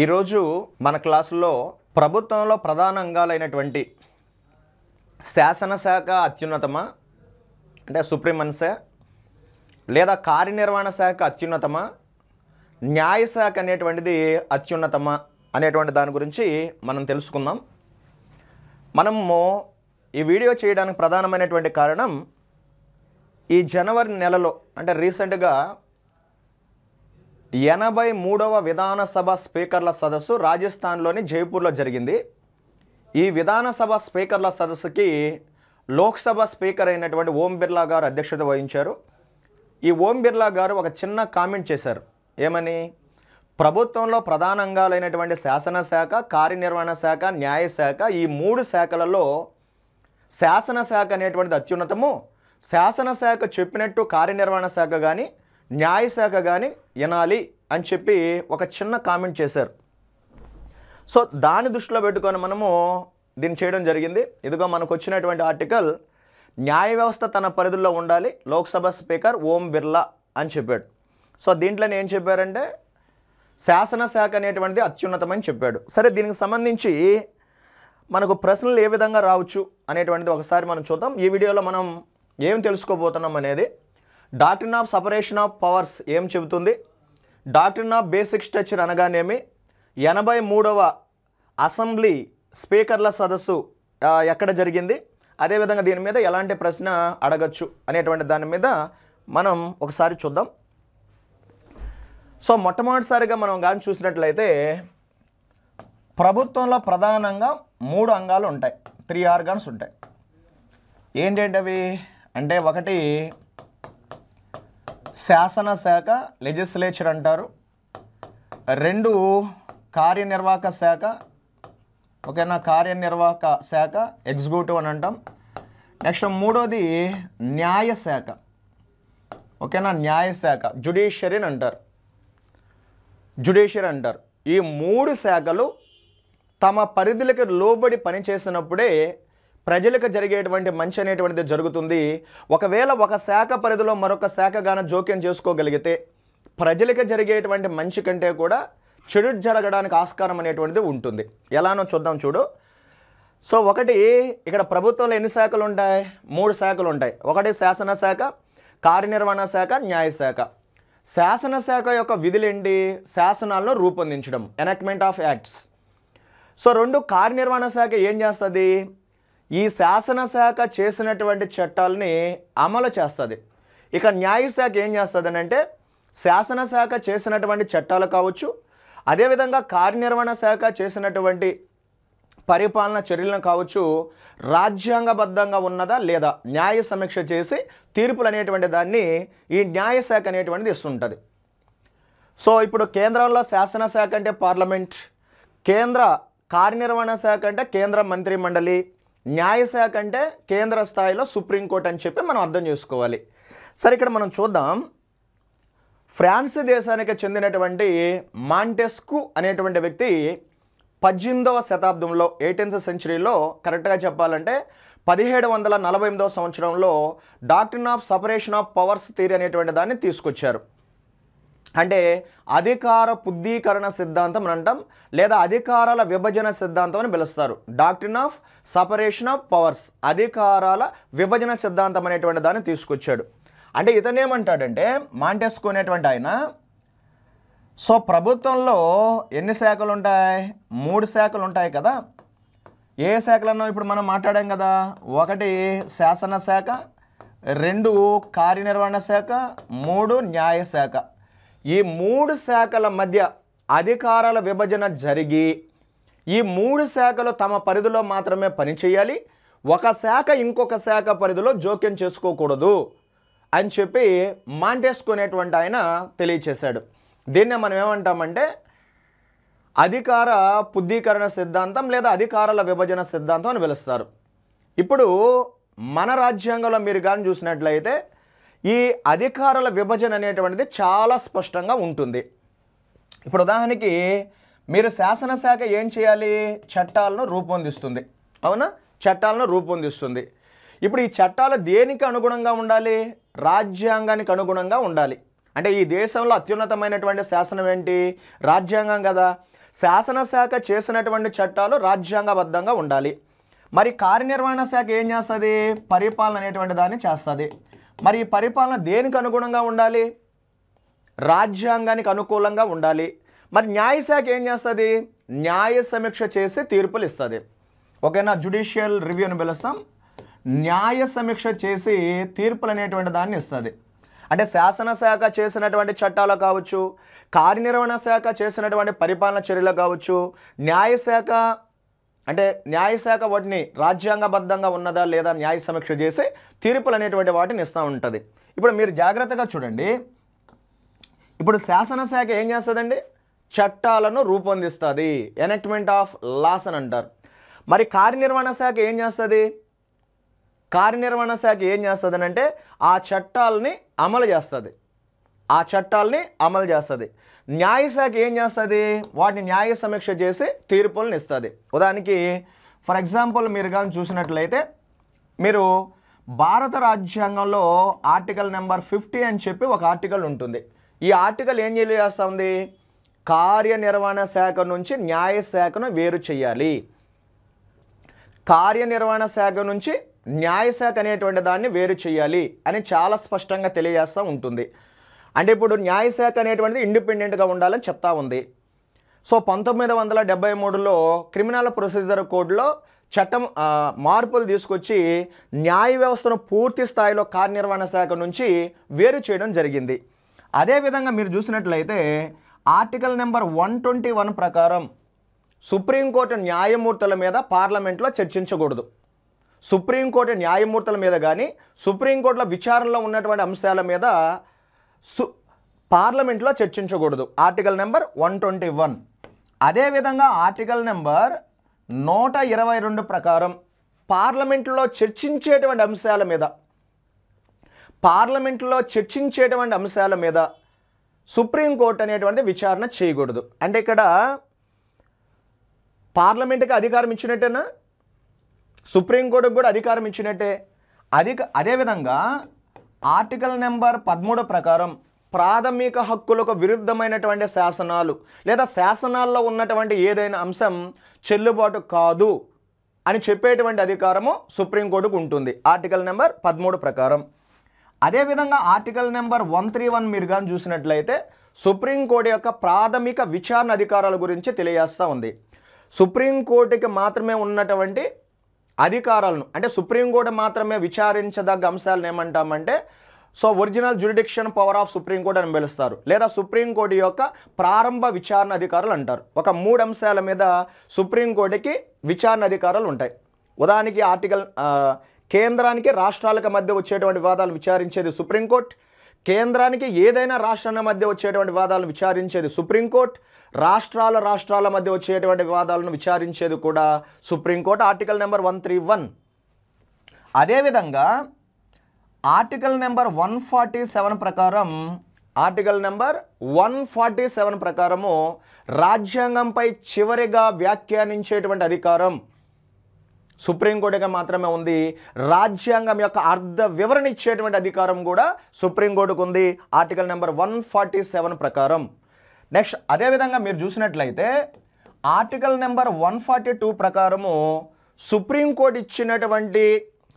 ఈరోజు మన క్లాసులో ప్రభుత్వంలో ప్రధాన అంగాలైనటువంటి శాసనశాఖ అత్యున్నతమా అంటే సుప్రీం సుప్రీమన్సే లేదా కార్యనిర్వహణ శాఖ అత్యున్నతమా న్యాయశాఖ అనేటువంటిది అత్యున్నతమా అనేటువంటి దాని గురించి మనం తెలుసుకుందాం మనము ఈ వీడియో చేయడానికి ప్రధానమైనటువంటి కారణం ఈ జనవరి నెలలో అంటే రీసెంట్గా ఎనభై మూడవ విధానసభ స్పీకర్ల సదస్సు రాజస్థాన్లోని జైపూర్లో జరిగింది ఈ విధానసభ స్పీకర్ల సదస్సుకి లోక్సభ స్పీకర్ అయినటువంటి ఓం బిర్లా గారు అధ్యక్షత వహించారు ఈ ఓం బిర్లా గారు ఒక చిన్న కామెంట్ చేశారు ఏమని ప్రభుత్వంలో ప్రధాన అంగాలైనటువంటి శాసనశాఖ కార్యనిర్వహణ శాఖ న్యాయశాఖ ఈ మూడు శాఖలలో శాసనశాఖ అనేటువంటిది అత్యున్నతము శాసనశాఖ చెప్పినట్టు కార్యనిర్వహణ శాఖ కానీ న్యాయశాఖ కానీ వినాలి అని చెప్పి ఒక చిన్న కామెంట్ చేశారు సో దాని దృష్టిలో పెట్టుకొని మనము దీన్ని చేయడం జరిగింది ఇదిగో మనకు వచ్చినటువంటి ఆర్టికల్ న్యాయ వ్యవస్థ తన పరిధిలో ఉండాలి లోక్సభ స్పీకర్ ఓం బిర్లా అని చెప్పాడు సో దీంట్లోనే ఏం చెప్పారంటే శాసనశాఖ అనేటువంటిది అత్యున్నతమని చెప్పాడు సరే దీనికి సంబంధించి మనకు ప్రశ్నలు ఏ విధంగా రావచ్చు అనేటువంటిది ఒకసారి మనం చూద్దాం ఈ వీడియోలో మనం ఏం తెలుసుకోబోతున్నాం అనేది doctrine of separation of powers ఏం చెబుతుంది డాక్ట్రిన్ ఆఫ్ బేసిక్ స్ట్రక్చర్ అనగానేమి ఎనభై మూడవ అసెంబ్లీ స్పీకర్ల సదస్సు ఎక్కడ జరిగింది అదేవిధంగా దీని మీద ఎలాంటి ప్రశ్న అడగచ్చు అనేటువంటి దాని మీద మనం ఒకసారి చూద్దాం సో మొట్టమొదటిసారిగా మనం కానీ చూసినట్లయితే ప్రభుత్వంలో ప్రధానంగా మూడు అంగాలు ఉంటాయి త్రీ ఆర్గాన్స్ ఉంటాయి ఏంటంటే అవి అంటే ఒకటి శాసనశాఖ లెజిస్లేచర్ అంటారు రెండు కార్యనిర్వాహక శాఖ ఓకేనా కార్యనిర్వాహక శాఖ ఎగ్జిక్యూటివ్ అని అంటాం నెక్స్ట్ మూడోది న్యాయశాఖ ఓకేనా న్యాయశాఖ జుడిషియరీ అని అంటారు జుడిషియరీ అంటారు ఈ మూడు శాఖలు తమ పరిధులకు లోబడి పనిచేసినప్పుడే ప్రజలకు జరిగేటువంటి మంచి అనేటువంటిది జరుగుతుంది ఒకవేళ ఒక శాఖ పరిధిలో మరొక శాఖగాన జోక్యం చేసుకోగలిగితే ప్రజలకు జరిగేటువంటి మంచి కంటే కూడా చెడు జరగడానికి ఆస్కారం అనేటువంటిది ఉంటుంది ఎలానో చూద్దాం చూడు సో ఒకటి ఇక్కడ ప్రభుత్వంలో ఎన్ని శాఖలు ఉంటాయి మూడు శాఖలు ఉంటాయి ఒకటి శాసనశాఖ కార్యనిర్వహణ శాఖ న్యాయశాఖ శాసనశాఖ యొక్క ఏంటి శాసనాలను రూపొందించడం ఎనక్ట్మెంట్ ఆఫ్ యాక్ట్స్ సో రెండు కార్యనిర్వహణ శాఖ ఏం చేస్తుంది ఈ శాసనశాఖ చేసినటువంటి చట్టాలని అమలు చేస్తుంది ఇక న్యాయశాఖ ఏం చేస్తుంది అంటే శాసనశాఖ చేసినటువంటి చట్టాలు కావచ్చు అదేవిధంగా కార్యనిర్వహణ శాఖ చేసినటువంటి పరిపాలన చర్యలను కావచ్చు రాజ్యాంగబద్ధంగా ఉన్నదా లేదా న్యాయ సమీక్ష చేసి తీర్పులు అనేటువంటి దాన్ని ఈ న్యాయశాఖ అనేటువంటిది ఇస్తుంటుంది సో ఇప్పుడు కేంద్రంలో శాసనశాఖ అంటే పార్లమెంట్ కేంద్ర కార్యనిర్వహణ శాఖ అంటే కేంద్ర మంత్రి మండలి న్యాయశాఖ అంటే కేంద్ర స్థాయిలో సుప్రీంకోర్టు అని చెప్పి మనం అర్థం చేసుకోవాలి సరే ఇక్కడ మనం చూద్దాం ఫ్రాన్స్ దేశానికి చెందినటువంటి మాంటెస్కు అనేటువంటి వ్యక్తి పద్దెనిమిదవ శతాబ్దంలో ఎయిటీన్త్ సెంచరీలో కరెక్ట్గా చెప్పాలంటే పదిహేడు వందల నలభై ఎనిమిదవ సంవత్సరంలో doctrine of separation of powers theory అనేటువంటి దాన్ని తీసుకొచ్చారు అంటే అధికార బుద్ధీకరణ సిద్ధాంతం అని అంటాం లేదా అధికారాల విభజన సిద్ధాంతం అని పిలుస్తారు doctrine of separation of powers అధికారాల విభజన సిద్ధాంతం అనేటువంటి దాన్ని తీసుకొచ్చాడు అంటే ఇతనేమంటాడంటే అనేటువంటి ఆయన సో ప్రభుత్వంలో ఎన్ని శాఖలు ఉంటాయి మూడు శాఖలు ఉంటాయి కదా ఏ శాఖలన్నా ఇప్పుడు మనం మాట్లాడాం కదా ఒకటి శాసన శాఖ రెండు కార్యనిర్వహణ శాఖ మూడు న్యాయశాఖ ఈ మూడు శాఖల మధ్య అధికారాల విభజన జరిగి ఈ మూడు శాఖలు తమ పరిధిలో మాత్రమే పనిచేయాలి ఒక శాఖ ఇంకొక శాఖ పరిధిలో జోక్యం చేసుకోకూడదు అని చెప్పి మాంటేసుకునేటువంటి ఆయన తెలియచేశాడు దీన్నే మనం ఏమంటామంటే అధికార పుద్ధీకరణ సిద్ధాంతం లేదా అధికారాల విభజన సిద్ధాంతం అని పిలుస్తారు ఇప్పుడు మన రాజ్యాంగంలో మీరు కానీ చూసినట్లయితే ఈ అధికారుల విభజన అనేటువంటిది చాలా స్పష్టంగా ఉంటుంది ఇప్పుడు ఉదాహరణకి మీరు శాసనశాఖ ఏం చేయాలి చట్టాలను రూపొందిస్తుంది అవునా చట్టాలను రూపొందిస్తుంది ఇప్పుడు ఈ చట్టాలు దేనికి అనుగుణంగా ఉండాలి రాజ్యాంగానికి అనుగుణంగా ఉండాలి అంటే ఈ దేశంలో అత్యున్నతమైనటువంటి శాసనం ఏంటి రాజ్యాంగం కదా శాసనశాఖ చేసినటువంటి చట్టాలు రాజ్యాంగబద్ధంగా ఉండాలి మరి కార్యనిర్వహణ శాఖ ఏం చేస్తుంది పరిపాలన అనేటువంటి దాన్ని చేస్తుంది మరి ఈ పరిపాలన దేనికి అనుగుణంగా ఉండాలి రాజ్యాంగానికి అనుకూలంగా ఉండాలి మరి న్యాయశాఖ ఏం చేస్తుంది న్యాయ సమీక్ష చేసి తీర్పులు ఇస్తుంది ఓకేనా జుడిషియల్ రివ్యూ అని పిలుస్తాం న్యాయ సమీక్ష చేసి తీర్పులు అనేటువంటి దాన్ని ఇస్తుంది అంటే శాసనశాఖ చేసినటువంటి చట్టాలు కావచ్చు కార్యనిర్వహణ శాఖ చేసినటువంటి పరిపాలన చర్యలు కావచ్చు న్యాయశాఖ అంటే న్యాయశాఖ వాటిని రాజ్యాంగబద్ధంగా ఉన్నదా లేదా న్యాయ సమీక్ష చేసి తీర్పులు అనేటువంటి వాటిని ఇస్తూ ఉంటుంది ఇప్పుడు మీరు జాగ్రత్తగా చూడండి ఇప్పుడు శాసనశాఖ ఏం చేస్తుందండి చట్టాలను రూపొందిస్తుంది ఎనెక్ట్మెంట్ ఆఫ్ లాస్ అని అంటారు మరి కార్యనిర్వహణ శాఖ ఏం చేస్తుంది కార్యనిర్వహణ శాఖ ఏం చేస్తుంది అంటే ఆ చట్టాలని అమలు చేస్తుంది ఆ చట్టాలని అమలు చేస్తుంది న్యాయశాఖ ఏం చేస్తుంది వాటిని న్యాయ సమీక్ష చేసి తీర్పులను ఇస్తుంది ఉదాహరణకి ఫర్ ఎగ్జాంపుల్ మీరు కానీ చూసినట్లయితే మీరు భారత రాజ్యాంగంలో ఆర్టికల్ నెంబర్ ఫిఫ్టీ అని చెప్పి ఒక ఆర్టికల్ ఉంటుంది ఈ ఆర్టికల్ ఏం తెలియజేస్తుంది కార్యనిర్వహణ శాఖ నుంచి న్యాయశాఖను వేరు చేయాలి కార్యనిర్వహణ శాఖ నుంచి న్యాయశాఖ అనేటువంటి దాన్ని వేరు చేయాలి అని చాలా స్పష్టంగా తెలియజేస్తూ ఉంటుంది అంటే ఇప్పుడు న్యాయశాఖ అనేటువంటిది ఇండిపెండెంట్గా ఉండాలని చెప్తా ఉంది సో పంతొమ్మిది వందల డెబ్బై మూడులో క్రిమినల్ ప్రొసీజర్ కోడ్లో చట్టం మార్పులు తీసుకొచ్చి న్యాయ వ్యవస్థను పూర్తి స్థాయిలో కార్యనిర్వహణ శాఖ నుంచి వేరు చేయడం జరిగింది అదేవిధంగా మీరు చూసినట్లయితే article number one twenty one ప్రకారం సుప్రీంకోర్టు న్యాయమూర్తుల మీద పార్లమెంట్లో చర్చించకూడదు సుప్రీంకోర్టు న్యాయమూర్తుల మీద కానీ సుప్రీంకోర్టులో విచారణలో ఉన్నటువంటి అంశాల మీద సు పార్లమెంట్లో చర్చించకూడదు article number one twenty one అదేవిధంగా ఆర్టికల్ నెంబర్ నూట ఇరవై రెండు ప్రకారం పార్లమెంట్లో చర్చించేటువంటి అంశాల మీద పార్లమెంట్లో చర్చించేటువంటి అంశాల మీద సుప్రీంకోర్టు అనేటువంటి విచారణ చేయకూడదు అంటే ఇక్కడ పార్లమెంటుకి అధికారం ఇచ్చినట్టేనా సుప్రీంకోర్టుకు కూడా అధికారం ఇచ్చినట్టే అధిక అదేవిధంగా ఆర్టికల్ నెంబర్ పదమూడు ప్రకారం ప్రాథమిక హక్కులకు విరుద్ధమైనటువంటి శాసనాలు లేదా శాసనాల్లో ఉన్నటువంటి ఏదైనా అంశం చెల్లుబాటు కాదు అని చెప్పేటువంటి అధికారము సుప్రీంకోర్టుకు ఉంటుంది ఆర్టికల్ నెంబర్ పదమూడు ప్రకారం అదేవిధంగా article number one three one మీరు కానీ చూసినట్లయితే సుప్రీంకోర్టు యొక్క ప్రాథమిక విచారణ అధికారాల గురించి తెలియజేస్తూ ఉంది సుప్రీంకోర్టుకి మాత్రమే ఉన్నటువంటి అధికారాలను అంటే సుప్రీంకోర్టు మాత్రమే విచారించదగ్గ అంశాలను ఏమంటామంటే so original jurisdiction power of supreme court అని పిలుస్తారు లేదా సుప్రీంకోర్టు యొక్క ప్రారంభ విచారణ అధికారులు అంటారు ఒక మూడు అంశాల మీద సుప్రీంకోర్టుకి విచారణ అధికారాలు ఉంటాయి ఉదాహరణకి ఆర్టికల్ కేంద్రానికి రాష్ట్రాలకు మధ్య వచ్చేటువంటి వివాదాలు విచారించేది సుప్రీంకోర్టు కేంద్రానికి ఏదైనా రాష్ట్రాల మధ్య వచ్చేటువంటి వివాదాలను విచారించేది సుప్రీంకోర్టు రాష్ట్రాల రాష్ట్రాల మధ్య వచ్చేటువంటి వివాదాలను విచారించేది కూడా supreme court article number one three one అదేవిధంగా article number one forty seven ప్రకారం article number one forty seven ప్రకారము రాజ్యాంగంపై చివరిగా వ్యాఖ్యానించేటువంటి అధికారం సుప్రీంకోర్టుగా మాత్రమే ఉంది రాజ్యాంగం యొక్క అర్ధ వివరణ ఇచ్చేటువంటి అధికారం కూడా సుప్రీంకోర్టుకు ఉంది article number one forty seven ప్రకారం నెక్స్ట్ అదేవిధంగా మీరు చూసినట్లయితే article number one forty two ప్రకారము సుప్రీంకోర్టు ఇచ్చినటువంటి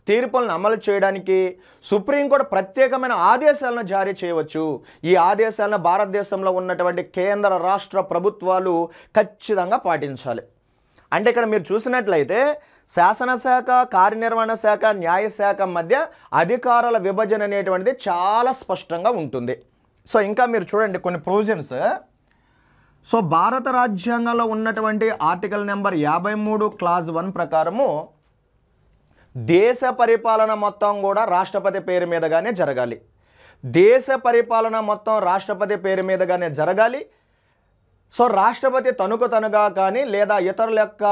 తీర్పులను అమలు చేయడానికి సుప్రీంకోర్టు ప్రత్యేకమైన ఆదేశాలను జారీ చేయవచ్చు ఈ ఆదేశాలను భారతదేశంలో ఉన్నటువంటి కేంద్ర రాష్ట్ర ప్రభుత్వాలు ఖచ్చితంగా పాటించాలి అంటే ఇక్కడ మీరు చూసినట్లయితే శాసనశాఖ కార్యనిర్వహణ శాఖ న్యాయశాఖ మధ్య అధికారాల విభజన అనేటువంటిది చాలా స్పష్టంగా ఉంటుంది సో ఇంకా మీరు చూడండి కొన్ని ప్రొవిజన్స్ సో భారత రాజ్యాంగంలో ఉన్నటువంటి ఆర్టికల్ నెంబర్ యాభై మూడు క్లాజ్ వన్ ప్రకారము దేశ పరిపాలన మొత్తం కూడా రాష్ట్రపతి పేరు మీదగానే జరగాలి దేశ పరిపాలన మొత్తం రాష్ట్రపతి పేరు మీదగానే జరగాలి సో రాష్ట్రపతి తనుకు తనుగా కానీ లేదా ఇతరుల యొక్క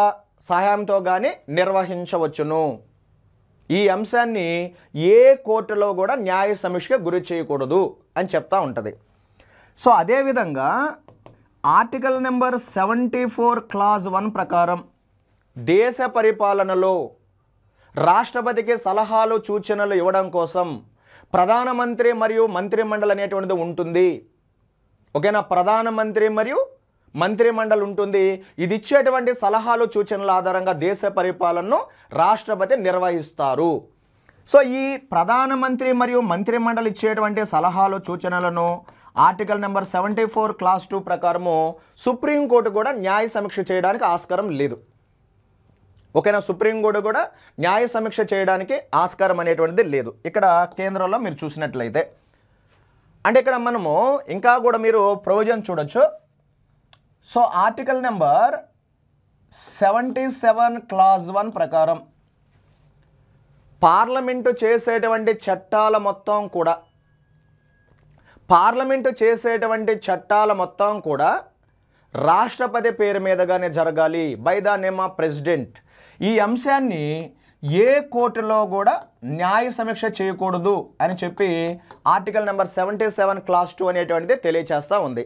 సహాయంతో కానీ నిర్వహించవచ్చును ఈ అంశాన్ని ఏ కోర్టులో కూడా న్యాయ సమీక్షకు గురి చేయకూడదు అని చెప్తా ఉంటుంది సో అదేవిధంగా article number seventy four clause one ప్రకారం దేశ పరిపాలనలో రాష్ట్రపతికి సలహాలు సూచనలు ఇవ్వడం కోసం ప్రధానమంత్రి మరియు మంత్రిమండలి అనేటువంటిది ఉంటుంది ఓకేనా ప్రధానమంత్రి మరియు మంత్రిమండలి ఉంటుంది ఇది ఇచ్చేటువంటి సలహాలు సూచనల ఆధారంగా దేశ పరిపాలనను రాష్ట్రపతి నిర్వహిస్తారు సో ఈ ప్రధానమంత్రి మరియు మంత్రిమండలి ఇచ్చేటువంటి సలహాలు సూచనలను article number seventy four clause two ప్రకారము సుప్రీంకోర్టు కూడా న్యాయ సమీక్ష చేయడానికి ఆస్కారం లేదు ఓకేనా సుప్రీంకోర్టు కూడా న్యాయ సమీక్ష చేయడానికి ఆస్కారం అనేటువంటిది లేదు ఇక్కడ కేంద్రంలో మీరు చూసినట్లయితే అంటే ఇక్కడ మనము ఇంకా కూడా మీరు ప్రయోజనం చూడొచ్చు so article number seventy seven clause one ప్రకారం పార్లమెంటు చేసేటువంటి చట్టాల మొత్తం కూడా పార్లమెంటు చేసేటువంటి చట్టాల మొత్తం కూడా రాష్ట్రపతి పేరు మీదగానే జరగాలి by the name of president ఈ అంశాన్ని ఏ కోర్టులో కూడా న్యాయ సమీక్ష చేయకూడదు అని చెప్పి article number seventy seven clause two అనేటువంటిది తెలియచేస్తూ ఉంది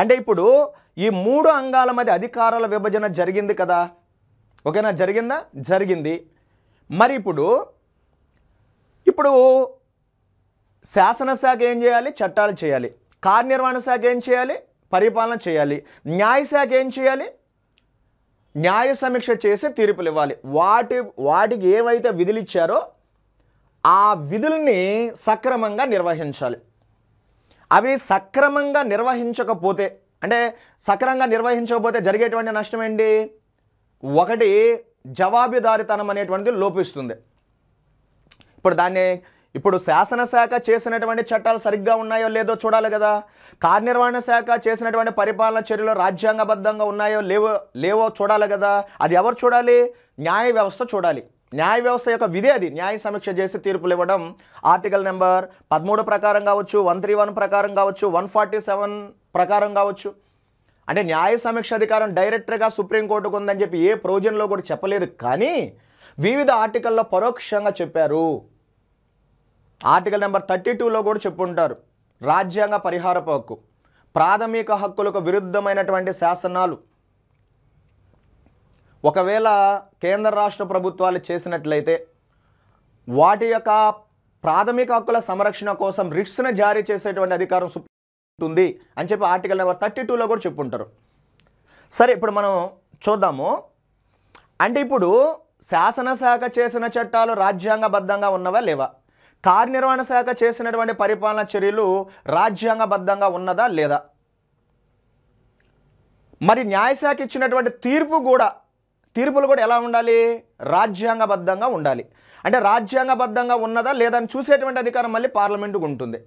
అంటే ఇప్పుడు ఈ మూడు అంగాల మధ్య అధికారాల విభజన జరిగింది కదా ఓకేనా జరిగిందా జరిగింది మరి ఇప్పుడు ఇప్పుడు శాసనశాఖ ఏం చేయాలి చట్టాలు చేయాలి కార్యనిర్వహణ శాఖ ఏం చేయాలి పరిపాలన చేయాలి న్యాయశాఖ ఏం చేయాలి న్యాయ సమీక్ష చేసి తీర్పులు ఇవ్వాలి వాటి వాటికి ఏవైతే విధులు ఇచ్చారో ఆ విధుల్ని సక్రమంగా నిర్వహించాలి అవి సక్రమంగా నిర్వహించకపోతే అంటే సక్రంగా నిర్వహించకపోతే జరిగేటువంటి నష్టం ఏంటి ఒకటి జవాబుదారితనం అనేటువంటిది లోపిస్తుంది ఇప్పుడు దాన్ని ఇప్పుడు శాసనశాఖ చేసినటువంటి చట్టాలు సరిగ్గా ఉన్నాయో లేదో చూడాలి కదా కార్యనిర్వహణ శాఖ చేసినటువంటి పరిపాలన చర్యలు రాజ్యాంగబద్ధంగా ఉన్నాయో లేవో లేవో చూడాలి కదా అది ఎవరు చూడాలి న్యాయ వ్యవస్థ చూడాలి న్యాయ వ్యవస్థ యొక్క విధి అది న్యాయ సమీక్ష చేసి తీర్పులు ఇవ్వడం ఆర్టికల్ నెంబర్ పదమూడు ప్రకారం కావచ్చు వన్ త్రీ వన్ ప్రకారం కావచ్చు వన్ ఫార్టీ సెవెన్ ప్రకారం కావచ్చు అంటే న్యాయ సమీక్ష అధికారం డైరెక్టర్గా సుప్రీంకోర్టుకు ఉందని చెప్పి ఏ ప్రొవిజన్లో కూడా చెప్పలేదు కానీ వివిధ ఆర్టికల్లో పరోక్షంగా చెప్పారు ఆర్టికల్ నెంబర్ థర్టీ టూలో కూడా చెప్పుంటారు రాజ్యాంగ పరిహార హక్కు ప్రాథమిక హక్కులకు విరుద్ధమైనటువంటి శాసనాలు ఒకవేళ కేంద్ర రాష్ట్ర ప్రభుత్వాలు చేసినట్లయితే వాటి యొక్క ప్రాథమిక హక్కుల సంరక్షణ కోసం రిట్స్ను జారీ చేసేటువంటి అధికారం ఉంటుంది అని చెప్పి ఆర్టికల్ నెంబర్ థర్టీ టూలో కూడా చెప్పుంటారు సరే ఇప్పుడు మనం చూద్దాము అంటే ఇప్పుడు శాసనశాఖ చేసిన చట్టాలు రాజ్యాంగబద్ధంగా ఉన్నవా లేవా కార్యనిర్వహణ శాఖ చేసినటువంటి పరిపాలన చర్యలు రాజ్యాంగబద్ధంగా ఉన్నదా లేదా మరి న్యాయశాఖ ఇచ్చినటువంటి తీర్పు కూడా తీర్పులు కూడా ఎలా ఉండాలి రాజ్యాంగబద్ధంగా ఉండాలి అంటే రాజ్యాంగబద్ధంగా ఉన్నదా లేదా అని చూసేటువంటి అధికారం మళ్ళీ పార్లమెంటుకు ఉంటుంది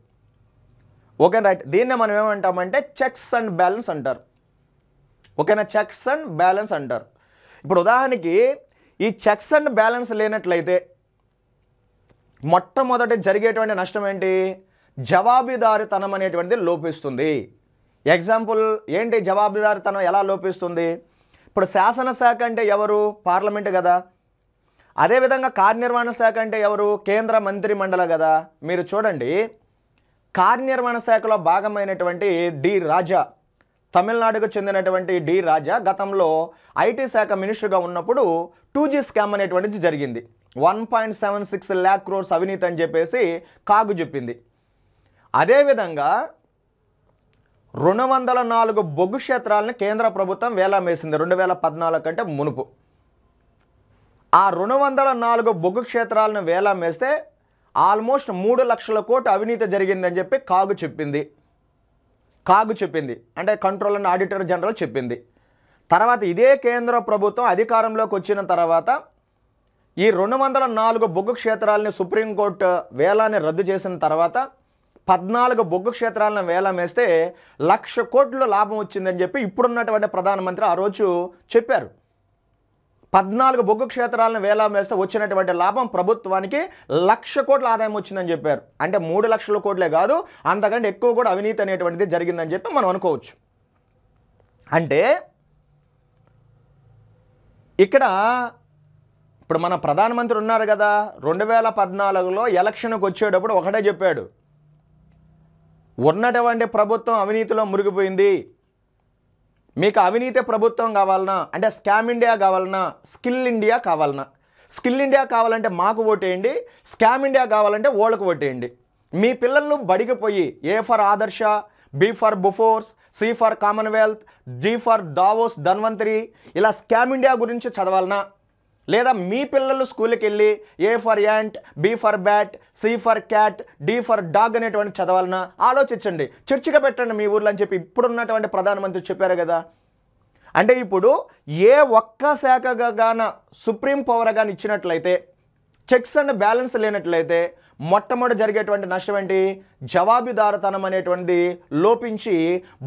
ఓకే రైట్ దీన్నే మనం ఏమంటామంటే చెక్స్ అండ్ బ్యాలెన్స్ అంటారు ఓకేనా చెక్స్ అండ్ బ్యాలెన్స్ అంటారు ఇప్పుడు ఉదాహరణకి ఈ చెక్స్ అండ్ బ్యాలెన్స్ లేనట్లయితే మొట్టమొదటి జరిగేటువంటి నష్టం ఏంటి జవాబుదారితనం అనేటువంటిది లోపిస్తుంది ఎగ్జాంపుల్ ఏంటి జవాబీదారితనం ఎలా లోపిస్తుంది ఇప్పుడు శాసనశాఖ అంటే ఎవరు పార్లమెంట్ కదా అదేవిధంగా కార్యనిర్వహణ శాఖ అంటే ఎవరు కేంద్ర మంత్రి మండలి కదా మీరు చూడండి కార్యనిర్వహణ శాఖలో భాగమైనటువంటి డి రాజా తమిళనాడుకు చెందినటువంటి డి రాజా గతంలో ఐటీ శాఖ మినిస్టర్గా ఉన్నప్పుడు టూ జీ స్కామ్ అనేటువంటిది జరిగింది one point seven six lakh crores అవినీతి అని చెప్పేసి కాగు చెప్పింది అదేవిధంగా రెండు వందల నాలుగు బొగ్గు క్షేత్రాలను కేంద్ర ప్రభుత్వం వేలం వేసింది రెండు వేల పద్నాలుగు కంటే మునుపు ఆ రెండు వందల నాలుగు బొగ్గు క్షేత్రాలను వేలం వేస్తే ఆల్మోస్ట్ మూడు లక్షల కోట్ అవినీతి జరిగిందని చెప్పి కాగు చెప్పింది కాగు చెప్పింది అంటే కంట్రోల్ అండ్ ఆడిటర్ జనరల్ చెప్పింది తర్వాత ఇదే కేంద్ర ప్రభుత్వం అధికారంలోకి వచ్చిన తర్వాత ఈ రెండు వందల నాలుగు బొగ్గు క్షేత్రాలని సుప్రీంకోర్టు వేలాన్ని రద్దు చేసిన తర్వాత పద్నాలుగు బొగ్గు క్షేత్రాలను వేలం వేస్తే లక్ష కోట్లు లాభం వచ్చిందని చెప్పి ఇప్పుడున్నటువంటి ప్రధానమంత్రి ఆ రోజు చెప్పారు పద్నాలుగు బొగ్గు క్షేత్రాలను వేలా వేస్తే వచ్చినటువంటి లాభం ప్రభుత్వానికి లక్ష కోట్ల ఆదాయం వచ్చిందని చెప్పారు అంటే మూడు లక్షల కోట్లే కాదు అంతకంటే ఎక్కువ కూడా అవినీతి అనేటువంటిది జరిగిందని చెప్పి మనం అనుకోవచ్చు అంటే ఇక్కడ ఇప్పుడు మన ప్రధానమంత్రి ఉన్నారు కదా రెండు వేల పద్నాలుగులో ఎలక్షన్కి వచ్చేటప్పుడు ఒకటే చెప్పాడు ఉన్నటువంటి ప్రభుత్వం అవినీతిలో మురిగిపోయింది మీకు అవినీతి ప్రభుత్వం కావాలన్నా అంటే స్కామ్ ఇండియా కావాలన్నా స్కిల్ ఇండియా కావాలన్నా స్కిల్ ఇండియా కావాలంటే మాకు ఓటేయండి స్కామ్ ఇండియా కావాలంటే ఓళ్ళకు ఓటేయండి మీ పిల్లలను బడికి పోయి A for Adarsh B for Bofors C for Commonwealth D for Davos Dhanvantari ఇలా స్కామ్ ఇండియా గురించి చదవాలన్నా లేదా మీ పిల్లలు స్కూల్కి వెళ్ళి A for ant B for bat C for cat D for dog అనేటువంటి చదవాలన్నా ఆలోచించండి చర్చగా పెట్టండి మీ ఊర్లో అని చెప్పి ఇప్పుడున్నటువంటి ప్రధానమంత్రి చెప్పారు కదా అంటే ఇప్పుడు ఏ ఒక్క శాఖగా గాన సుప్రీం పవర్ గాని ఇచ్చినట్లయితే చెక్స్ అండ్ బ్యాలెన్స్ లేనట్లయితే మొట్టమొదటి జరిగేటువంటి నష్టం ఏంటి జవాబుదారతనం అనేటువంటిది లోపించి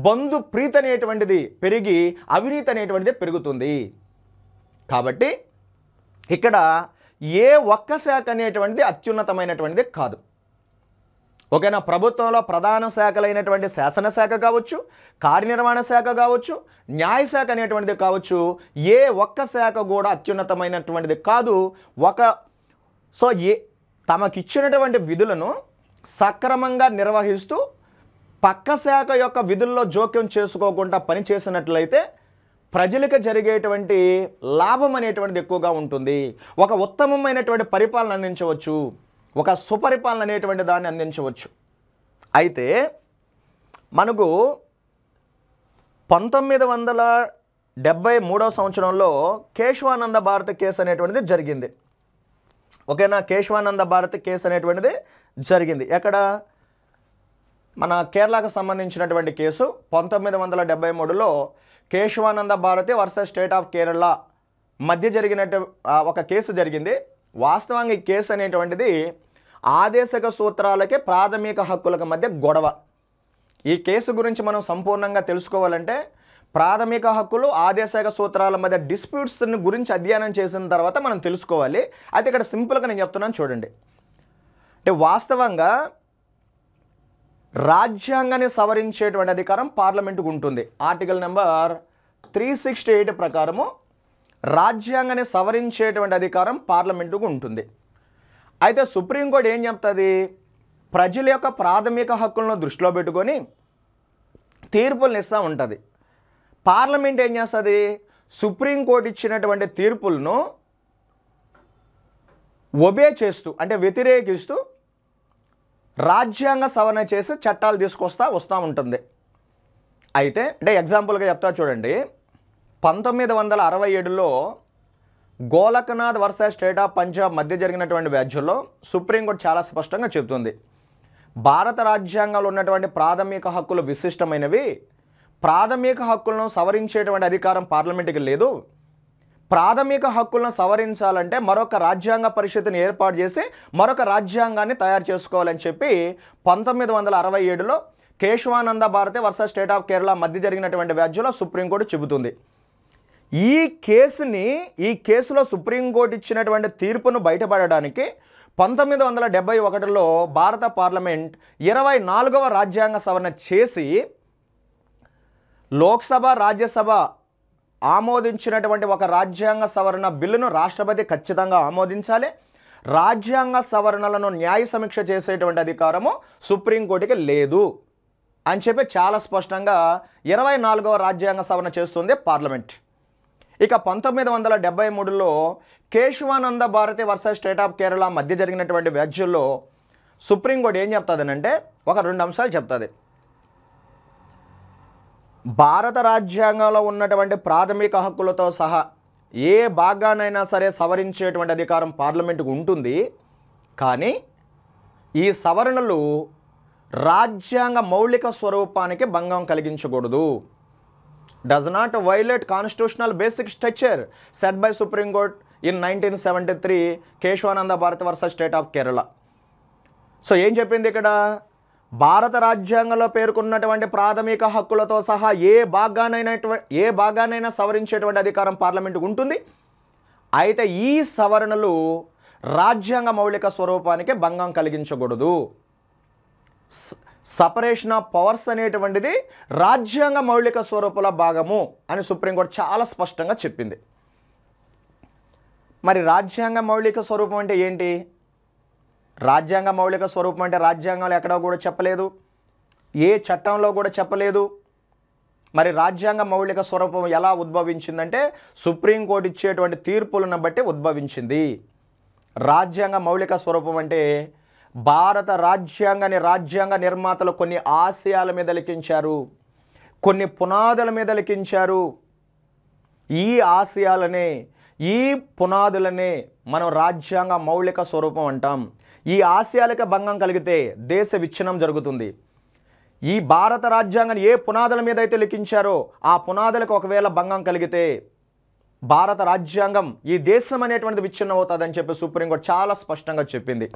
బంధు ప్రీతి అనేటువంటిది పెరిగి అవినీతి అనేటువంటిది పెరుగుతుంది కాబట్టి ఇక్కడ ఏ ఒక్క శాఖ అనేటువంటిది అత్యున్నతమైనటువంటిది కాదు ఓకేనా ప్రభుత్వంలో ప్రధాన శాఖలైనటువంటి శాసనశాఖ కావచ్చు కార్యనిర్వహణ శాఖ కావచ్చు న్యాయశాఖ అనేటువంటిది కావచ్చు ఏ ఒక్క శాఖ కూడా అత్యున్నతమైనటువంటిది కాదు ఒక సో ఏ తమకిచ్చినటువంటి విధులను సక్రమంగా నిర్వహిస్తూ పక్క శాఖ యొక్క విధుల్లో జోక్యం చేసుకోకుండా పనిచేసినట్లయితే ప్రజలకు జరిగేటువంటి లాభం అనేటువంటిది ఎక్కువగా ఉంటుంది ఒక ఉత్తమమైనటువంటి పరిపాలన అందించవచ్చు ఒక సుపరిపాలన అనేటువంటి దాన్ని అందించవచ్చు అయితే మనకు పంతొమ్మిది వందల డెబ్బై మూడవ సంవత్సరంలో కేశవానంద భారతి కేసు అనేటువంటిది జరిగింది ఓకేనా కేశవానంద భారతి కేసు అనేటువంటిది జరిగింది ఎక్కడ మన కేరళకు సంబంధించినటువంటి కేసు పంతొమ్మిది వందల డెబ్బై మూడులో Keshavananda Bharati versus state of Kerala మధ్య జరిగినట్టు ఒక కేసు జరిగింది వాస్తవంగా ఈ కేసు అనేటువంటిది ఆదేశక సూత్రాలకే ప్రాథమిక హక్కులకు మధ్య గొడవ ఈ కేసు గురించి మనం సంపూర్ణంగా తెలుసుకోవాలంటే ప్రాథమిక హక్కులు ఆదేశక సూత్రాల మధ్య డిస్ప్యూట్స్ని గురించి అధ్యయనం చేసిన తర్వాత మనం తెలుసుకోవాలి అయితే ఇక్కడ సింపుల్గా నేను చెప్తున్నాను చూడండి అంటే వాస్తవంగా రాజ్యాంగాన్ని సవరించేటువంటి అధికారం పార్లమెంటుకు ఉంటుంది article number three sixty eight ప్రకారము రాజ్యాంగాన్ని సవరించేటువంటి అధికారం పార్లమెంటుకు ఉంటుంది అయితే సుప్రీంకోర్టు ఏం చెప్తుంది ప్రజల యొక్క ప్రాథమిక హక్కులను దృష్టిలో పెట్టుకొని తీర్పులను ఇస్తూ ఉంటుంది పార్లమెంట్ ఏం చేస్తుంది సుప్రీంకోర్టు ఇచ్చినటువంటి తీర్పులను ఒబే చేస్తూ అంటే వ్యతిరేకిస్తూ రాజ్యాంగ సవరణ చేసి చట్టాలు తీసుకొస్తా వస్తూ ఉంటుంది అయితే అంటే ఎగ్జాంపుల్గా చెప్తా చూడండి పంతొమ్మిది వందల అరవై ఏడులో Golaknath versus state of Punjab మధ్య జరిగినటువంటి వ్యాధ్యుల్లో సుప్రీంకోర్టు చాలా స్పష్టంగా చెబుతుంది భారత రాజ్యాంగంలో ఉన్నటువంటి ప్రాథమిక హక్కులు విశిష్టమైనవి ప్రాథమిక హక్కులను సవరించేటువంటి అధికారం పార్లమెంటుకి లేదు ప్రాథమిక హక్కులను సవరించాలంటే మరొక రాజ్యాంగ పరిషత్ని ఏర్పాటు చేసి మరొక రాజ్యాంగాన్ని తయారు చేసుకోవాలని చెప్పి పంతొమ్మిది వందల అరవై ఏడులో Keshavananda Bharati versus state of Kerala మధ్య జరిగినటువంటి వ్యాధ్యలో సుప్రీంకోర్టు చెబుతుంది ఈ కేసుని ఈ కేసులో సుప్రీంకోర్టు ఇచ్చినటువంటి తీర్పును బయటపడడానికి పంతొమ్మిది వందల డెబ్బై ఒకటిలో భారత పార్లమెంట్ ఇరవై నాలుగవ రాజ్యాంగ సవరణ చేసి లోక్సభ రాజ్యసభ ఆమోదించినటువంటి ఒక రాజ్యాంగ సవరణ బిల్లును రాష్ట్రపతి ఖచ్చితంగా ఆమోదించాలి రాజ్యాంగ సవరణలను న్యాయ సమీక్ష చేసేటువంటి అధికారము సుప్రీంకోర్టుకి లేదు అని చెప్పి చాలా స్పష్టంగా ఇరవై నాలుగవ రాజ్యాంగ సవరణ చేస్తుంది పార్లమెంట్ ఇక పంతొమ్మిది వందల డెబ్బై మూడులో Keshavananda Bharati versus state of Kerala మధ్య జరిగినటువంటి వ్యాధ్యుల్లో సుప్రీంకోర్టు ఏం చెప్తుందనంటే ఒక రెండు అంశాలు చెప్తుంది భారత రాజ్యాంగంలో ఉన్నటువంటి ప్రాథమిక హక్కులతో సహా ఏ భాగానైనా సరే సవరించేటువంటి అధికారం పార్లమెంటుకు ఉంటుంది కానీ ఈ సవరణలు రాజ్యాంగ మౌలిక స్వరూపానికి భంగం కలిగించకూడదు does not violate constitutional basic structure set by supreme court in nineteen seventy three Keshavananda Bharati versus state of Kerala so ఏం చెప్పింది ఇక్కడ భారత రాజ్యాంగంలో పేర్కొన్నటువంటి ప్రాథమిక హక్కులతో సహా ఏ భాగానైనటువంటి ఏ భాగానైనా సవరించేటువంటి అధికారం పార్లమెంటుకు ఉంటుంది అయితే ఈ సవరణలు రాజ్యాంగ మౌలిక స్వరూపానికి భంగం కలిగించకూడదు సపరేషన్ ఆఫ్ పవర్స్ అనేటువంటిది రాజ్యాంగ మౌలిక స్వరూపుల భాగము అని సుప్రీంకోర్టు చాలా స్పష్టంగా చెప్పింది మరి రాజ్యాంగ మౌలిక స్వరూపం అంటే ఏంటి రాజ్యాంగ మౌలిక స్వరూపం అంటే రాజ్యాంగాలు ఎక్కడో కూడా చెప్పలేదు ఏ చట్టంలో కూడా చెప్పలేదు మరి రాజ్యాంగ మౌలిక స్వరూపం ఎలా ఉద్భవించిందంటే సుప్రీంకోర్టు ఇచ్చేటువంటి తీర్పులను బట్టి ఉద్భవించింది రాజ్యాంగ మౌలిక స్వరూపం అంటే భారత రాజ్యాంగాన్ని రాజ్యాంగ నిర్మాతలు కొన్ని ఆశయాల మీద లిఖించారు కొన్ని పునాదుల మీద లిఖించారు ఈ ఆశయాలనే ఈ పునాదులనే మనం రాజ్యాంగ మౌలిక స్వరూపం అంటాం ఈ ఆశయాలకు భంగం కలిగితే దేశ విచ్ఛిన్నం జరుగుతుంది ఈ భారత రాజ్యాంగాన్ని ఏ పునాదుల మీద అయితే లిఖించారో ఆ పునాదులకు ఒకవేళ భంగం కలిగితే భారత రాజ్యాంగం ఈ దేశం అనేటువంటిది విచ్ఛిన్నం అవుతుందని చెప్పి సుప్రీంకోర్టు చాలా స్పష్టంగా చెప్పింది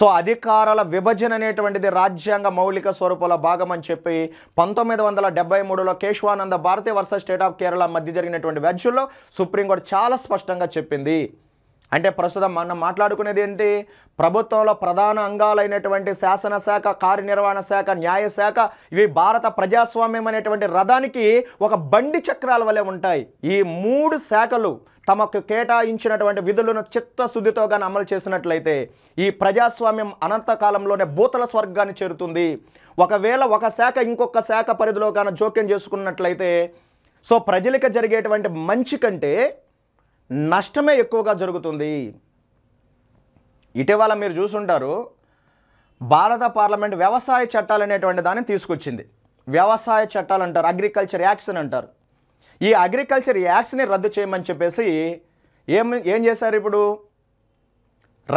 సో అధికారాల విభజన అనేటువంటిది రాజ్యాంగ మౌలిక స్వరూపంలో భాగమని చెప్పి పంతొమ్మిది వందల డెబ్బై మూడులో Keshavananda Bharati versus state of Kerala మధ్య జరిగినటువంటి వ్యాజ్యంలో సుప్రీంకోర్టు చాలా స్పష్టంగా చెప్పింది అంటే ప్రస్తుతం మనం మాట్లాడుకునేది ఏంటి ప్రభుత్వంలో ప్రధాన అంగాలైనటువంటి శాసనశాఖ కార్యనిర్వహణ శాఖ న్యాయశాఖ ఇవి భారత ప్రజాస్వామ్యం అనేటువంటి రథానికి ఒక బండి చక్రాల వలె ఉంటాయి ఈ మూడు శాఖలు తమకు కేటాయించినటువంటి విధులను చిత్తశుద్ధితో కానీ అమలు చేసినట్లయితే ఈ ప్రజాస్వామ్యం అనంతకాలంలోనే భూతల స్వర్గాన్ని చేరుతుంది ఒకవేళ ఒక శాఖ ఇంకొక శాఖ పరిధిలో కానీ జోక్యం చేసుకున్నట్లయితే సో ప్రజలకు జరిగేటువంటి మంచి కంటే నష్టమే ఎక్కువగా జరుగుతుంది ఇటీవల మీరు చూసుంటారు భారత పార్లమెంట్ వ్యవసాయ చట్టాలు అనేటువంటి దాన్ని తీసుకొచ్చింది వ్యవసాయ చట్టాలు అంటారు అగ్రికల్చర్ యాక్ట్స్ అని అంటారు ఈ అగ్రికల్చర్ యాక్ట్స్ని రద్దు చేయమని చెప్పేసి ఏం ఏం చేశారు ఇప్పుడు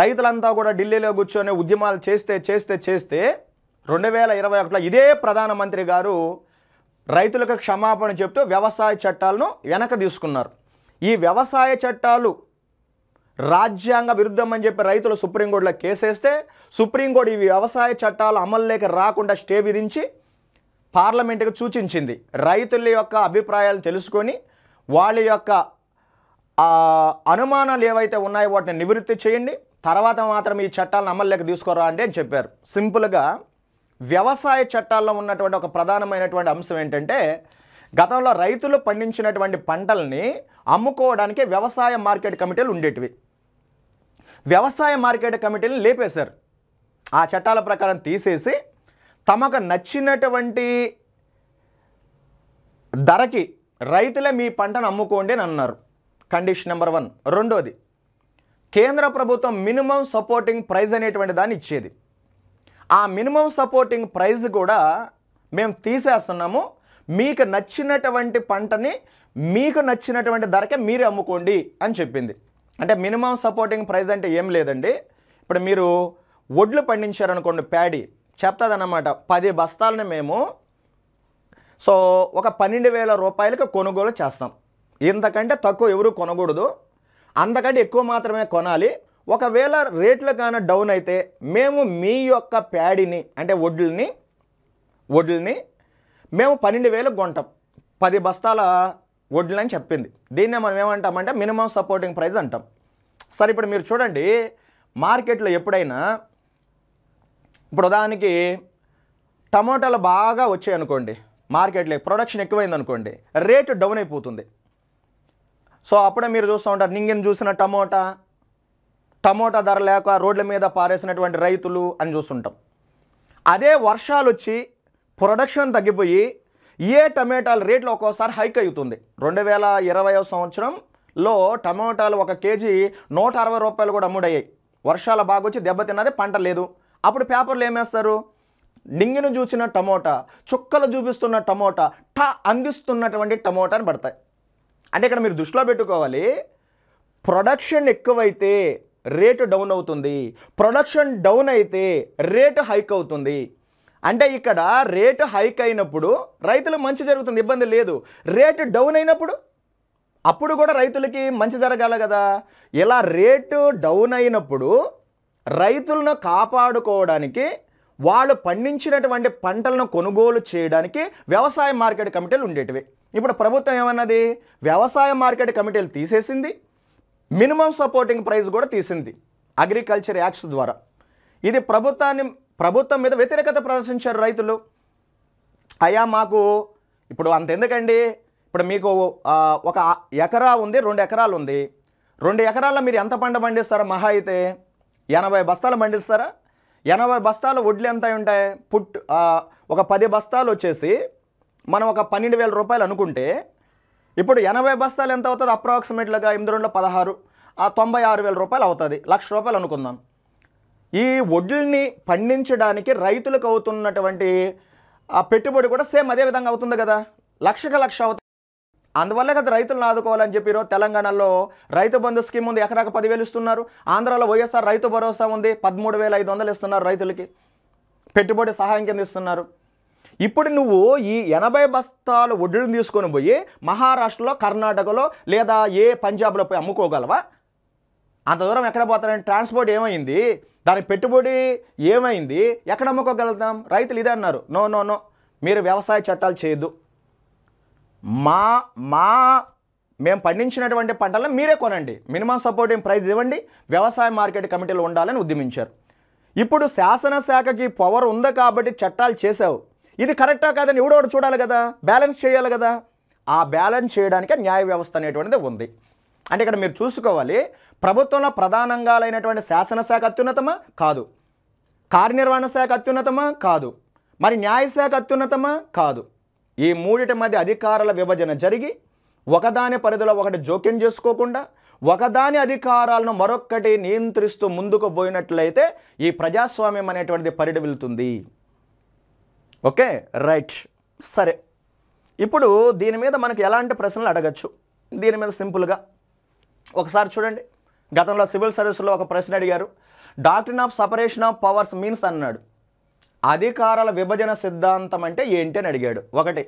రైతులంతా కూడా ఢిల్లీలో కూర్చొని ఉద్యమాలు చేస్తే చేస్తే చేస్తే రెండు వేల ఇరవై ఒకటిలో ఇదే ప్రధానమంత్రి గారు రైతులకు క్షమాపణ చెప్తూ వ్యవసాయ చట్టాలను వెనక తీసుకున్నారు ఈ వ్యవసాయ చట్టాలు రాజ్యాంగ విరుద్ధం అని చెప్పి రైతులు సుప్రీంకోర్టులో కేసేస్తే సుప్రీంకోర్టు ఈ వ్యవసాయ చట్టాలు అమల్లోకి రాకుండా స్టే విధించి పార్లమెంటుకు సూచించింది రైతుల యొక్క అభిప్రాయాలు తెలుసుకొని వాళ్ళ యొక్క అనుమానాలు ఏవైతే ఉన్నాయో వాటిని నివృత్తి చేయండి తర్వాత మాత్రం ఈ చట్టాలను అమల్లోకి తీసుకురా అండి అని చెప్పారు సింపుల్గా వ్యవసాయ చట్టాల్లో ఉన్నటువంటి ఒక ప్రధానమైనటువంటి అంశం ఏంటంటే గతంలో రైతులు పండించినటువంటి పంటల్ని అమ్ముకోవడానికి వ్యవసాయ మార్కెట్ కమిటీలు ఉండేటివి వ్యవసాయ మార్కెట్ కమిటీలు లేపేశారు ఆ చట్టాల ప్రకారం తీసేసి తమకు నచ్చినటువంటి ధరకి రైతులే మీ పంటను అమ్ముకోండి అని అన్నారు కండిషన్ నెంబర్ వన్ రెండోది కేంద్ర ప్రభుత్వం మినిమం సపోర్టింగ్ ప్రైజ్ అనేటువంటి దాన్ని ఇచ్చేది ఆ మినిమం సపోర్టింగ్ ప్రైజ్ కూడా మేము తీసేస్తున్నాము మీకు నచ్చినటువంటి పంటని మీకు నచ్చినటువంటి ధరకే మీరే అమ్ముకోండి అని చెప్పింది అంటే మినిమం సపోర్టింగ్ ప్రైస్ అంటే ఏం లేదండి ఇప్పుడు మీరు వడ్లు పండించారనుకోండి ప్యాడీ చెప్తాదన్నమాట పది బస్తాలని మేము సో ఒక పన్నెండు వేల రూపాయలకు కొనుగోలు చేస్తాం ఇంతకంటే తక్కువ ఎవరు కొనకూడదు అంతకంటే ఎక్కువ మాత్రమే కొనాలి ఒకవేళ రేట్లు కానీ డౌన్ అయితే మేము మీ యొక్క ప్యాడీని అంటే వడ్లని వడ్లని మేము పన్నెండు వేలకు కొంటాం పది బస్తాల వడ్లని చెప్పింది దీన్నే మనం ఏమంటామంటే మినిమం సపోర్టింగ్ ప్రైస్ అంటాం సరే ఇప్పుడు మీరు చూడండి మార్కెట్లో ఎప్పుడైనా ఇప్పుడు దానికి టమోటాలు బాగా వచ్చాయి అనుకోండి మార్కెట్లో ప్రొడక్షన్ ఎక్కువైంది అనుకోండి రేటు డౌన్ అయిపోతుంది సో అప్పుడే మీరు చూస్తూ ఉంటారు నింగిని చూసిన టమోటా టమోటా ధర లేక రోడ్ల మీద పారేసినటువంటి రైతులు అని చూస్తుంటాం అదే వర్షాలు వచ్చి ప్రొడక్షన్ తగ్గిపోయి ఏ టమాటాల రేట్లు ఒక్కోసారి హైక్ అవుతుంది రెండు వేల ఇరవై సంవత్సరంలో టమాటాలు ఒక కేజీ నూట అరవై రూపాయలు కూడా అమ్ముడయ్యాయి వర్షాలు బాగొచ్చి దెబ్బతిన్నది పంట లేదు అప్పుడు పేపర్లు ఏమేస్తారు నింగిను చూసిన టమోటా చుక్కలు చూపిస్తున్న టమోటా ట అందిస్తున్నటువంటి టమోటాని పడతాయి అంటే ఇక్కడ మీరు దృష్టిలో పెట్టుకోవాలి ప్రొడక్షన్ ఎక్కువైతే రేటు డౌన్ అవుతుంది ప్రొడక్షన్ డౌన్ అయితే రేటు హైక్ అవుతుంది అంటే ఇక్కడ రేటు హైక్ అయినప్పుడు రైతులు మంచి జరుగుతుంది ఇబ్బంది లేదు రేటు డౌన్ అయినప్పుడు అప్పుడు కూడా రైతులకి మంచి జరగాలి కదా ఇలా రేటు డౌన్ అయినప్పుడు రైతులను కాపాడుకోవడానికి వాళ్ళు పండించినటువంటి పంటలను కొనుగోలు చేయడానికి వ్యవసాయ మార్కెట్ కమిటీలు ఉండేటివి ఇప్పుడు ప్రభుత్వం ఏమన్నది వ్యవసాయ మార్కెట్ కమిటీలు తీసేసింది మినిమం సపోర్టింగ్ ప్రైస్ కూడా తీసింది అగ్రికల్చర్ యాక్ట్స్ ద్వారా ఇది ప్రభుత్వాన్ని ప్రభుత్వం మీద వ్యతిరేకత ప్రదర్శించారు రైతులు అయ్యా మాకు ఇప్పుడు అంతెందుకండి ఇప్పుడు మీకు ఒక ఎకరా ఉంది రెండు ఎకరాలు ఉంది రెండు ఎకరాల్లో మీరు ఎంత పంట పండిస్తారా మహా అయితే ఎనభై బస్తాలు పండిస్తారా ఎనభై బస్తాలు వడ్లు ఎంత ఉంటాయి పుట్ ఒక పది బస్తాలు వచ్చేసి మనం ఒక పన్నెండు వేల రూపాయలు అనుకుంటే ఇప్పుడు ఎనభై బస్తాలు ఎంత అవుతుంది అప్రాక్సిమేట్లుగా ఎనిమిది రెండు పదహారు తొంభై ఆరు వేల రూపాయలు అవుతుంది లక్ష రూపాయలు అనుకుందాం ఈ వడ్లని పండించడానికి రైతులకు అవుతున్నటువంటి ఆ పెట్టుబడి కూడా సేమ్ అదే విధంగా అవుతుంది కదా లక్షక లక్ష అవుతుంది అందువల్ల కదా రైతులను ఆదుకోవాలని చెప్పి ఈరోజు తెలంగాణలో రైతు బంధు స్కీమ్ ఉంది ఎకరాకు పదివేలు ఇస్తున్నారు ఆంధ్రాలో వైఎస్ఆర్ రైతు భరోసా ఉంది పదమూడు వేల ఐదు వందలు ఇస్తున్నారు రైతులకి పెట్టుబడి సహాయం కింద ఇస్తున్నారు ఇప్పుడు నువ్వు ఈ ఎనభై బస్తాలు వడ్లను తీసుకొని పోయి మహారాష్ట్రలో కర్ణాటకలో లేదా ఏ పంజాబ్లో పోయి అమ్ముకోగలవా అంత దూరం ఎక్కడ పోతారని ట్రాన్స్పోర్ట్ ఏమైంది దాని పెట్టుబడి ఏమైంది ఎక్కడ అమ్ముకోగలుగుతాం రైతులు ఇదే అన్నారు నో నో నో మీరు వ్యవసాయ చట్టాలు చేయొద్దు మా మా మేము పండించినటువంటి పంటలను మీరే కొనండి మినిమం సపోర్టింగ్ ప్రైస్ ఇవ్వండి వ్యవసాయ మార్కెట్ కమిటీలు ఉండాలని ఉద్యమించారు ఇప్పుడు శాసనశాఖకి పవర్ ఉంది కాబట్టి చట్టాలు చేసావు ఇది కరెక్టా కాదని ఎవడోడు చూడాలి కదా బ్యాలెన్స్ చేయాలి కదా ఆ బ్యాలెన్స్ చేయడానికి న్యాయ వ్యవస్థ అనేటువంటిది ఉంది అంటే ఇక్కడ మీరు చూసుకోవాలి ప్రభుత్వంలో ప్రధానంగాలైనటువంటి శాసనశాఖ అత్యున్నతమా కాదు కార్యనిర్వహణ శాఖ అత్యున్నతమా కాదు మరి న్యాయశాఖ అత్యున్నతమా కాదు ఈ మూడిటి మధ్య అధికారుల విభజన జరిగి ఒకదాని పరిధిలో ఒకటి జోక్యం చేసుకోకుండా ఒకదాని అధికారాలను మరొక్కటి నియంత్రిస్తూ ముందుకు పోయినట్లయితే ఈ ప్రజాస్వామ్యం అనేటువంటిది పరిడి వెళ్తుంది ఓకే రైట్ సరే ఇప్పుడు దీని మీద మనకి ఎలాంటి ప్రశ్నలు అడగచ్చు దీని మీద సింపుల్గా ఒకసారి చూడండి గతంలో సివిల్ సర్వీసులో ఒక ప్రశ్న అడిగారు doctrine of separation of powers means అన్నాడు అధికారాల విభజన సిద్ధాంతం అంటే ఏంటి అని అడిగాడు ఒకటి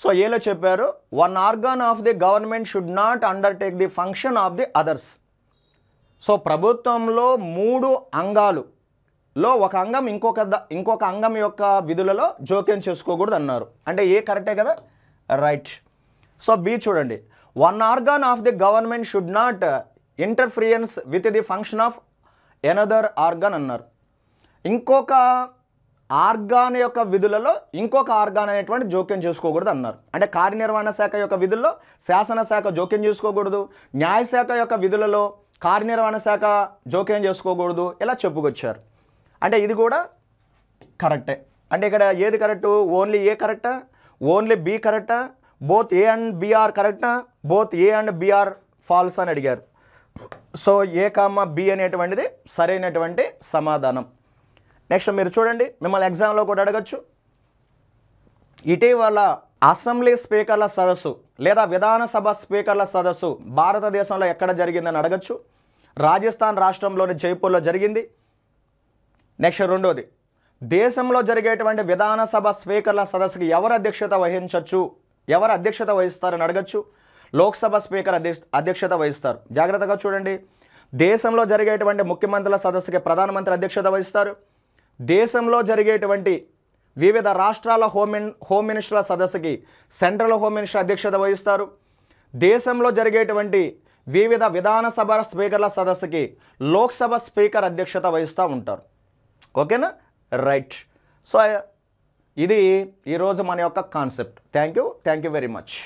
సో ఏలో చెప్పారు one organ of the government should not undertake the function of the others so ప్రభుత్వంలో మూడు అంగాలు లో ఒక అంగం ఇంకొక ఇంకొక అంగం యొక్క విధులలో జోక్యం చేసుకోకూడదు అన్నారు అంటే ఏ కరెక్టే కదా రైట్ సో బి చూడండి one organ of the government should not interference with the function of another organ అన్నారు ఇంకొక ఆర్గాన్ యొక్క విధులలో ఇంకొక ఆర్గాన్ అనేటువంటి జోక్యం చేసుకోకూడదు అన్నారు అంటే కార్యనిర్వహణ శాఖ యొక్క విధుల్లో శాసనశాఖ జోక్యం చేసుకోకూడదు న్యాయశాఖ యొక్క విధులలో కార్యనిర్వహణ శాఖ జోక్యం చేసుకోకూడదు ఇలా చెప్పుకొచ్చారు అంటే ఇది కూడా కరెక్టే అంటే ఇక్కడ ఏది కరెక్టు ఓన్లీ ఏ కరెక్టా ఓన్లీ బి కరెక్టా బోత్ ఏ అండ్ బిఆర్ కరెక్టా కరెక్ట్నా both A and B are false అని అడిగారు సో ఏ కామ బి అనేటువంటిది సరైనటువంటి సమాధానం నెక్స్ట్ మీరు చూడండి మిమ్మల్ని ఎగ్జామ్లో కూడా అడగచ్చు ఇటీవల అసెంబ్లీ స్పీకర్ల సదస్సు లేదా విధానసభ స్పీకర్ల సదస్సు భారతదేశంలో ఎక్కడ జరిగిందని అడగచ్చు రాజస్థాన్ రాష్ట్రంలోని జైపూర్లో జరిగింది నెక్స్ట్ రెండోది దేశంలో జరిగేటువంటి విధానసభ స్పీకర్ల సదస్సుకి ఎవరు అధ్యక్షత వహించవచ్చు ఎవరు అధ్యక్షత వహిస్తారని అడగచ్చు లోక్సభ స్పీకర్ అధ్యక్షత వహిస్తారు జాగ్రత్తగా చూడండి దేశంలో జరిగేటువంటి ముఖ్యమంత్రుల సదస్సుకి ప్రధానమంత్రి అధ్యక్షత వహిస్తారు దేశంలో జరిగేటువంటి వివిధ రాష్ట్రాల హోమ్ హోమ్ మినిస్టర్ల సదస్సుకి సెంట్రల్ హోమ్ మినిస్టర్ అధ్యక్షత వహిస్తారు దేశంలో జరిగేటువంటి వివిధ విధానసభ స్పీకర్ల సదస్సుకి లోక్సభ స్పీకర్ అధ్యక్షత వహిస్తూ ఉంటారు ఓకేనా రైట్ సో ఇది ఈరోజు మన యొక్క concept thank you thank you very much